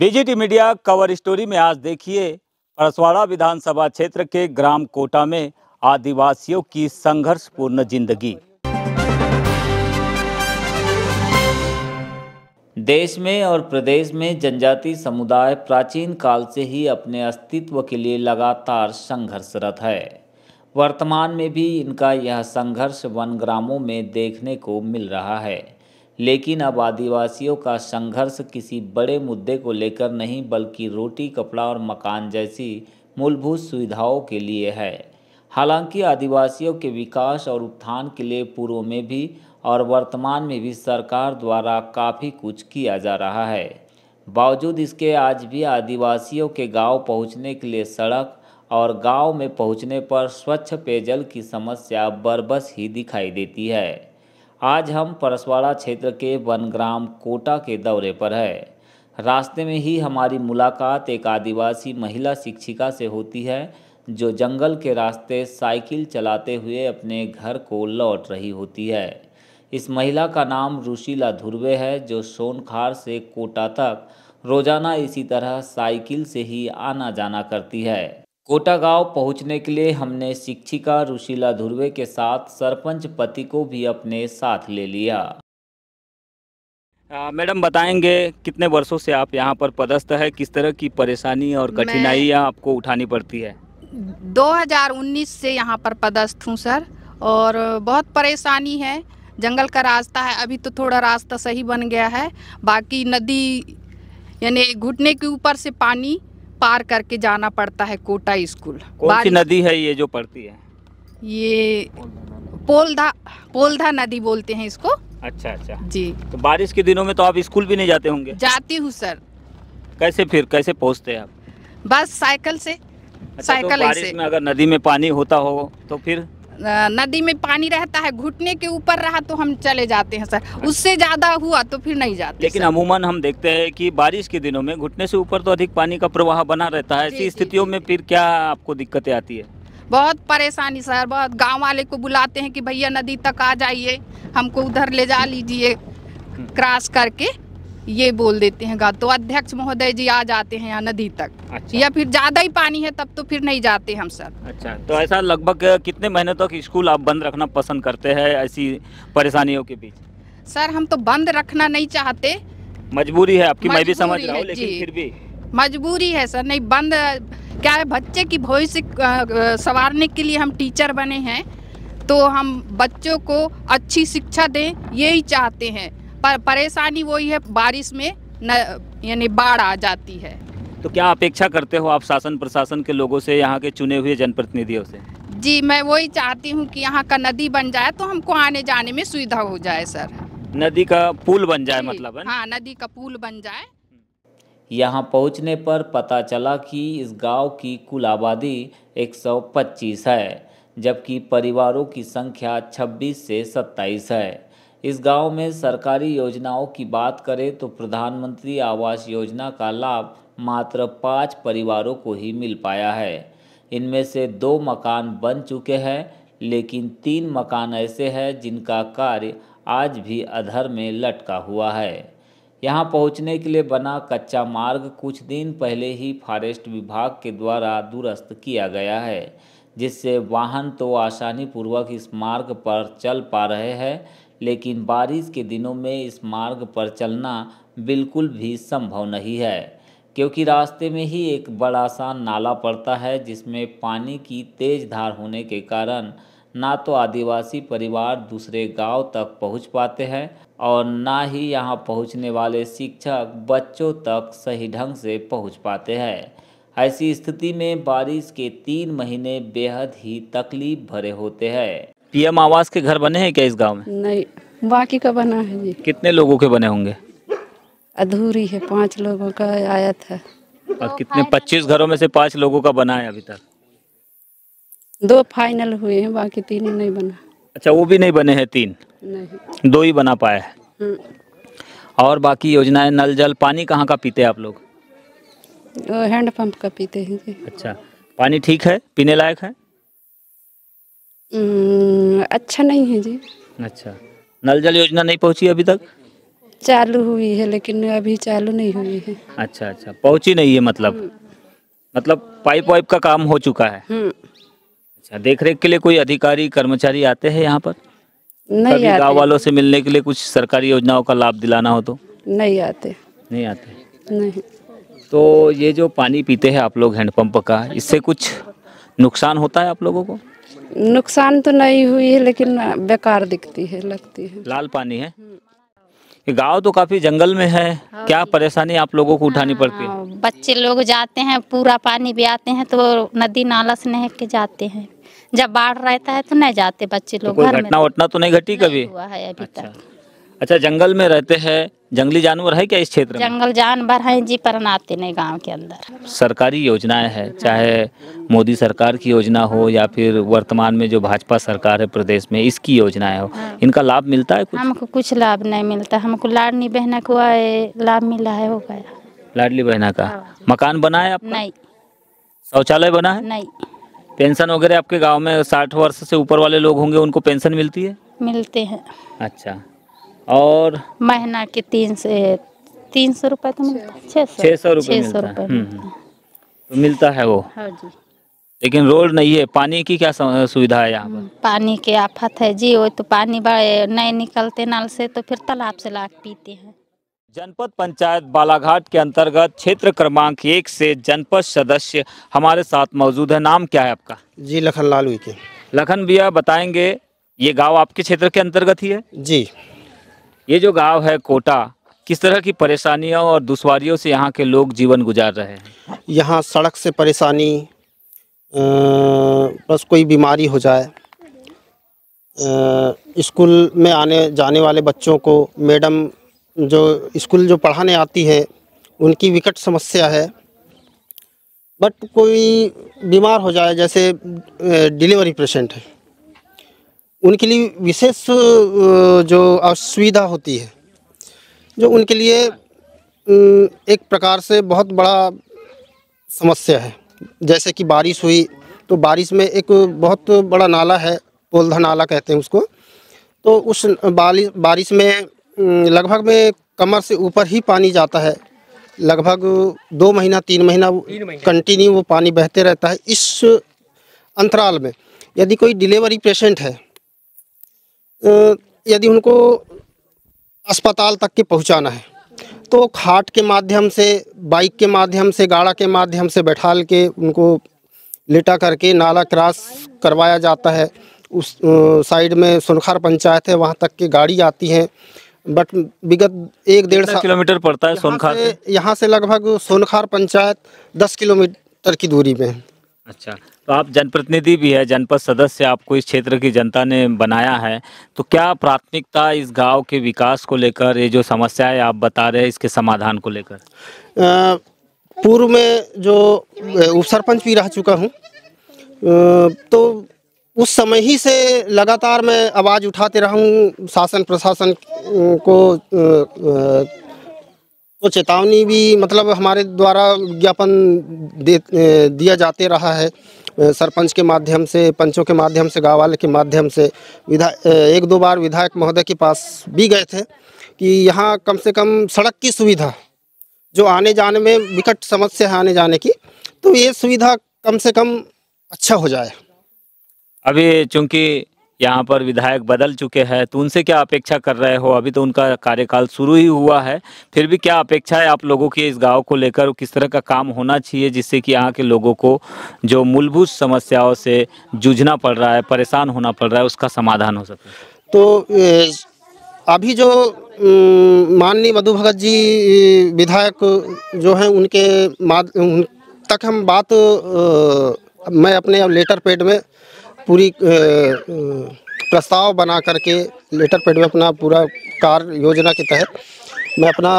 BGT media cover story में आज देखिए परसवाड़ा विधानसभा क्षेत्र के ग्राम कोटा में आदिवासियों की संघर्षपूर्ण जिंदगी देश में और प्रदेश में जनजाति समुदाय प्राचीन काल से ही अपने अस्तित्व के लिए लगातार संघर्षरत है वर्तमान में भी इनका यह संघर्ष वन ग्रामों में देखने को मिल रहा है लेकिन अब आदिवासियों का संघर्ष किसी बड़े मुद्दे को लेकर नहीं बल्कि रोटी कपड़ा और मकान जैसी मूलभूत सुविधाओं के लिए है हालांकि आदिवासियों के विकास और उत्थान के लिए पूर्व में भी और वर्तमान में भी सरकार द्वारा काफ़ी कुछ किया जा रहा है बावजूद इसके आज भी आदिवासियों के गांव पहुंचने के लिए सड़क और गांव में पहुंचने पर स्वच्छ पेयजल की समस्या बरबस ही दिखाई देती है आज हम परसवाड़ा क्षेत्र के वनग्राम कोटा के दौरे पर है रास्ते में ही हमारी मुलाकात एक आदिवासी महिला शिक्षिका से होती है जो जंगल के रास्ते साइकिल चलाते हुए अपने घर को लौट रही होती है इस महिला का नाम रुशीला ध्रुवे है जो सोनखार से कोटा तक रोज़ाना इसी तरह साइकिल से ही आना जाना करती है कोटा गांव पहुंचने के लिए हमने शिक्षिका रुशीला धुर्वे के साथ सरपंच पति को भी अपने साथ ले लिया मैडम बताएंगे कितने वर्षों से आप यहाँ पर पदस्थ है किस तरह की परेशानी और कठिनाइयाँ आपको उठानी पड़ती है 2019 से यहाँ पर पदस्थ हूँ सर और बहुत परेशानी है जंगल का रास्ता है अभी तो थोड़ा रास्ता सही बन गया है बाकी नदी यानी घुटने के ऊपर से पानी पार करके जाना पड़ता है कोटा स्कूल कौन सी नदी है ये जो पड़ती है ये पोलधा पोलधा नदी बोलते हैं इसको अच्छा अच्छा जी तो बारिश के दिनों में तो आप स्कूल भी नहीं जाते होंगे जाती हूँ सर कैसे फिर कैसे पहुँचते हैं आप बस साइकिल से अच्छा, तो साइकिल तो बारिश में अगर नदी में पानी होता हो तो फिर नदी में पानी रहता है घुटने के ऊपर रहा तो हम चले जाते हैं सर उससे ज़्यादा हुआ तो फिर नहीं जाते लेकिन अमूमन हम देखते हैं कि बारिश के दिनों में घुटने से ऊपर तो अधिक पानी का प्रवाह बना रहता है ऐसी स्थितियों में फिर क्या आपको दिक्कतें आती है बहुत परेशानी सर बहुत गाँव वाले को बुलाते हैं कि भैया नदी तक आ जाइए हमको उधर ले जा लीजिए हम्म। क्रॉस करके ये बोल देते हैं गा तो अध्यक्ष महोदय जी आ जाते हैं यहाँ नदी तक अच्छा। या फिर ज्यादा ही पानी है तब तो फिर नहीं जाते हम सर अच्छा तो ऐसा लगभग कितने महीने तक तो स्कूल आप बंद रखना पसंद करते हैं ऐसी परेशानियों के बीच सर हम तो बंद रखना नहीं चाहते मजबूरी है आपकी मैं भी समझ रहा हूँ लेकिन फिर भी मजबूरी है सर नहीं बंद क्या है बच्चे की भविष्य संवारने के लिए हम टीचर बने हैं तो हम बच्चों को अच्छी शिक्षा दें यही चाहते हैं परेशानी वही है बारिश में यानी बाढ़ आ जाती है तो क्या अपेक्षा करते हो आप शासन प्रशासन के लोगों से यहाँ के चुने हुए जनप्रतिनिधियों से जी मैं वही चाहती हूँ कि यहाँ का नदी बन जाए तो हमको आने जाने में सुविधा हो जाए सर नदी का पुल बन जाए मतलब है हाँ नदी का पुल बन जाए यहाँ पहुँचने पर पता चला कि इस गांव की कुल आबादी 125 है जबकि परिवारों की संख्या 26 से 27 है इस गांव में सरकारी योजनाओं की बात करें तो प्रधानमंत्री आवास योजना का लाभ मात्र पाँच परिवारों को ही मिल पाया है इनमें से दो मकान बन चुके हैं लेकिन तीन मकान ऐसे हैं जिनका कार्य आज भी अधर में लटका हुआ है यहाँ पहुँचने के लिए बना कच्चा मार्ग कुछ दिन पहले ही फॉरेस्ट विभाग के द्वारा दुरुस्त किया गया है जिससे वाहन तो आसानी पूर्वक इस मार्ग पर चल पा रहे हैं लेकिन बारिश के दिनों में इस मार्ग पर चलना बिल्कुल भी संभव नहीं है क्योंकि रास्ते में ही एक बड़ा सा नाला पड़ता है जिसमें पानी की तेज़ धार होने के कारण ना तो आदिवासी परिवार दूसरे गांव तक पहुंच पाते हैं और ना ही यहां पहुंचने वाले शिक्षक बच्चों तक सही ढंग से पहुंच पाते हैं ऐसी स्थिति में बारिश के तीन महीने बेहद ही तकलीफ भरे होते हैं पीएम आवास के घर बने हैं क्या इस गांव में नहीं बाकी का बना है जी कितने लोगों के बने होंगे अधूरी है पाँच लोगों का आया था और कितने पच्चीस घरों में से पाँच लोगों का बना है अभी तक दो फाइनल हुए हैं बाकी तीन नहीं बना अच्छा वो भी नहीं बने हैं तीन नहीं दो ही बना पाए है हम्म। और बाकी योजनाएं नल जल पानी कहाँ का पीते हैं आप लोग हैंडपम्प का पीते हैं अच्छा पानी ठीक है पीने लायक है हम्म, अच्छा नहीं है जी अच्छा नल जल योजना नहीं पहुंची अभी तक चालू हुई है लेकिन अभी चालू नहीं हुई है अच्छा अच्छा पहुंची नहीं है मतलब हम्म। मतलब पाइप वाइप का काम हो चुका है हम्म। अच्छा देख रेख के लिए कोई अधिकारी कर्मचारी आते हैं यहाँ पर नहीं गाँव वालों से मिलने के लिए कुछ सरकारी योजनाओं का लाभ दिलाना हो तो नहीं आते नहीं आते नहीं तो ये जो पानी पीते हैं आप लोग हैंडपम्प का इससे कुछ नुकसान होता है आप लोगों को नुकसान तो नहीं हुई है लेकिन बेकार दिखती है लगती है लाल पानी है ये गांव तो काफी जंगल में है हाँ क्या परेशानी आप लोगों को उठानी हाँ। पड़ती है बच्चे लोग जाते हैं पूरा पानी भी आते हैं तो नदी नाला से नहक के जाते हैं जब बाढ़ रहता है तो नहीं जाते बच्चे तो लोग तो घटना वटना तो नहीं घटी कभी हुआ है अभी अच्छा। तक अच्छा जंगल में रहते हैं जंगली जानवर है क्या इस क्षेत्र में जंगल जानवर हैं जी पर आते नहीं गांव के अंदर सरकारी योजनाएं हैं चाहे मोदी सरकार की योजना हो या फिर वर्तमान में जो भाजपा सरकार है प्रदेश में इसकी योजनाएं हो हाँ। इनका लाभ मिलता है कुछ? हमको कुछ लाभ नहीं मिलता हमको लाडली बहना को लाभ मिला है हो गया लाडली बहना का हाँ। मकान बना है नहीं शौचालय बना है नहीं पेंशन वगैरह आपके गाँव में साठ वर्ष से ऊपर वाले लोग होंगे उनको पेंशन मिलती है मिलते हैं अच्छा और महीना के तीन से तीन सौ रूपये तो मिलता है सौ रुपये सौ तो मिलता है वो हाँ जी लेकिन रोड नहीं है पानी की क्या सुविधा है यहाँ हम्म, पानी की आफत है जी वो तो पानी नहीं निकलते नल से तो फिर तालाब से ला पीते हैं जनपद पंचायत बालाघाट के अंतर्गत क्षेत्र क्रमांक एक से जनपद सदस्य हमारे साथ मौजूद है नाम क्या है आपका जी लखन लाल लखन भैया बताएंगे ये गांव आपके क्षेत्र के अंतर्गत ही है जी ये जो गांव है कोटा किस तरह की परेशानियों और दुश्वारियों से यहाँ के लोग जीवन गुजार रहे हैं यहाँ सड़क से परेशानी बस कोई बीमारी हो जाए स्कूल में आने जाने वाले बच्चों को मैडम जो स्कूल जो पढ़ाने आती है उनकी विकट समस्या है बट कोई बीमार हो जाए जैसे डिलीवरी पेशेंट है उनके लिए विशेष जो असुविधा होती है जो उनके लिए एक प्रकार से बहुत बड़ा समस्या है जैसे कि बारिश हुई तो बारिश में एक बहुत बड़ा नाला है पोलधा नाला कहते हैं उसको तो उस बारिश बारिश में लगभग में कमर से ऊपर ही पानी जाता है लगभग दो महीना तीन महीना कंटिन्यू वो पानी बहते रहता है इस अंतराल में यदि कोई डिलीवरी पेशेंट है यदि उनको अस्पताल तक के पहुंचाना है तो खाट के माध्यम से बाइक के माध्यम से गाड़ा के माध्यम से बैठाल के उनको लेटा करके नाला क्रॉस करवाया जाता है उस साइड में सुनखार पंचायत है वहाँ तक की गाड़ी आती है बट विगत एक डेढ़ सौ किलोमीटर पड़ता है सोनखार यहाँ से, से लगभग सोनखार पंचायत दस किलोमीटर की दूरी में है अच्छा तो आप जनप्रतिनिधि भी है जनपद सदस्य आपको इस क्षेत्र की जनता ने बनाया है तो क्या प्राथमिकता इस गांव के विकास को लेकर ये जो समस्या है आप बता रहे हैं इसके समाधान को लेकर पूर्व में जो उप सरपंच भी रह चुका हूँ तो उस समय ही से लगातार मैं आवाज़ उठाते रहा हूँ शासन प्रशासन को तो चेतावनी भी मतलब हमारे द्वारा ज्ञापन दे दिया जाते रहा है सरपंच के माध्यम से पंचों के माध्यम से गाँव वाले के माध्यम से विधा एक दो बार विधायक महोदय के पास भी गए थे कि यहाँ कम से कम सड़क की सुविधा जो आने जाने में विकट समस्या है आने जाने की तो ये सुविधा कम से कम अच्छा हो जाए अभी चूँकि यहाँ पर विधायक बदल चुके हैं तो उनसे क्या अपेक्षा कर रहे हो अभी तो उनका कार्यकाल शुरू ही हुआ है फिर भी क्या अपेक्षा है आप लोगों की इस गांव को लेकर किस तरह का काम होना चाहिए जिससे कि यहाँ के लोगों को जो मूलभूत समस्याओं से जूझना पड़ रहा है परेशान होना पड़ रहा है उसका समाधान हो सके तो अभी जो माननीय मधु भगत जी विधायक जो हैं उनके तक हम बात मैं अपने लेटर पेड में पूरी प्रस्ताव बना करके लेटर पेड में अपना पूरा कार्य योजना के तहत मैं अपना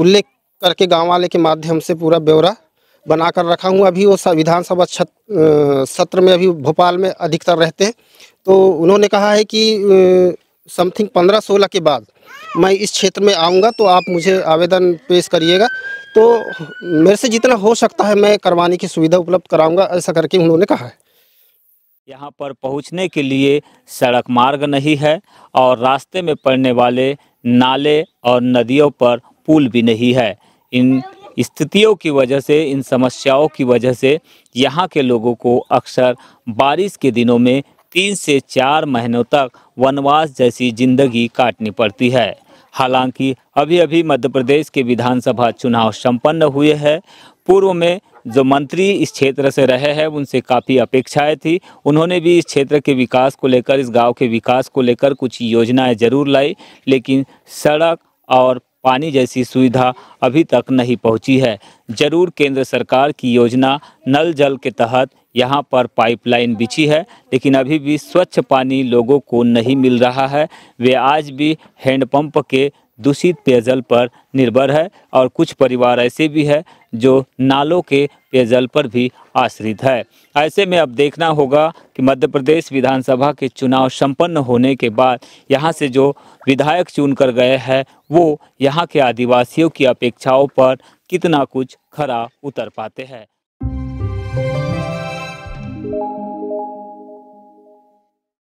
उल्लेख करके गांव वाले के माध्यम से पूरा ब्यौरा बना कर रखा हूँ अभी वो विधानसभा सत्र में अभी भोपाल में अधिकतर रहते हैं तो उन्होंने कहा है कि समथिंग पंद्रह सोलह के बाद मैं इस क्षेत्र में आऊँगा तो आप मुझे आवेदन पेश करिएगा तो मेरे से जितना हो सकता है मैं करवाने की सुविधा उपलब्ध कराऊँगा ऐसा करके उन्होंने कहा है यहाँ पर पहुँचने के लिए सड़क मार्ग नहीं है और रास्ते में पड़ने वाले नाले और नदियों पर पुल भी नहीं है इन स्थितियों की वजह से इन समस्याओं की वजह से यहाँ के लोगों को अक्सर बारिश के दिनों में तीन से चार महीनों तक वनवास जैसी जिंदगी काटनी पड़ती है हालांकि अभी अभी मध्य प्रदेश के विधानसभा चुनाव संपन्न हुए हैं पूर्व में जो मंत्री इस क्षेत्र से रहे हैं उनसे काफ़ी अपेक्षाएं थी उन्होंने भी इस क्षेत्र के विकास को लेकर इस गांव के विकास को लेकर कुछ योजनाएं जरूर लाई लेकिन सड़क और पानी जैसी सुविधा अभी तक नहीं पहुंची है जरूर केंद्र सरकार की योजना नल जल के तहत यहाँ पर पाइपलाइन बिछी है लेकिन अभी भी स्वच्छ पानी लोगों को नहीं मिल रहा है वे आज भी हैंडपंप के दूषित पेयजल पर निर्भर है और कुछ परिवार ऐसे भी है जो नालों के पेयजल पर भी आश्रित है ऐसे में अब देखना होगा कि मध्य प्रदेश विधानसभा के चुनाव संपन्न होने के बाद यहाँ से जो विधायक चुन कर गए हैं वो यहाँ के आदिवासियों की अपेक्षाओं पर कितना कुछ खरा उतर पाते हैं